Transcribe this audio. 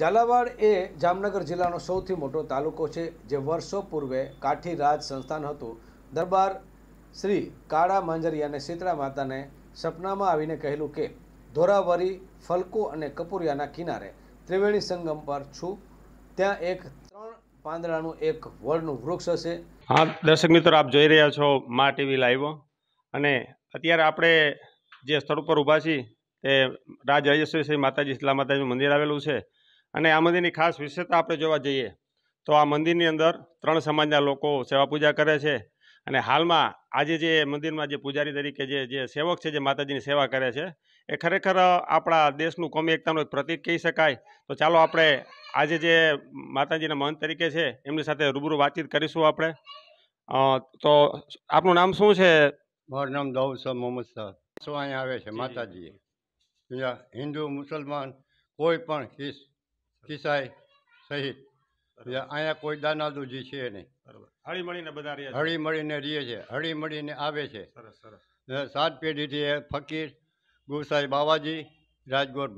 ઝાલાવાડ એ જામનગર જિલ્લાનો સૌથી મોટો તાલુકો છે જે વર્ષો પૂર્વે કાઠી રાજ સંસ્થાન હતું દરબાર શ્રી કાળા માંજરિયાને શીતળા માતાને સપનામાં આવીને કહેલું કે ધોરાવરી ફલકો અને કપૂરિયાના કિનારે ત્રિવેણી સંગમ પર છું ત્યાં એક ત્રણ પાંદડાનું એક વડનું વૃક્ષ હશે હા દર્શક મિત્રો આપ જોઈ રહ્યા છો મા ટીવી લાઈવ અને અત્યારે આપણે જે સ્થળ ઉપર ઊભા છીએ તે રાજ રાજેશ્વરી શ્રી માતાજી શીતલા માતાજીનું મંદિર આવેલું છે અને આ મંદિરની ખાસ વિશેષતા આપણે જોવા જઈએ તો આ મંદિરની અંદર ત્રણ સમાજના લોકો સેવા પૂજા કરે છે અને હાલમાં આજે જે મંદિરમાં જે પૂજારી તરીકે જે જે સેવક છે જે માતાજીની સેવા કરે છે એ ખરેખર આપણા દેશનું કોમી એકતાનું એક પ્રતીક કહી શકાય તો ચાલો આપણે આજે જે માતાજીના મહંત તરીકે છે એમની સાથે રૂબરૂ વાતચીત કરીશું આપણે તો આપનું નામ શું છે મારું નામ દાઉદ મોહમ્મદ સાહેબ શું અહીંયા આવે છે માતાજીએ હિન્દુ મુસલમાન કોઈ પણ હિસ કિસાઈ સહિત અહીંયા કોઈ દાનાદુજી છે નહીં હળી મળીને બધા રહે હળી મળીને રહીએ છે હળી મળીને આવે છે સાત પેઢીથી ફકીર ગુસાઈ બાવાજી રાજગોર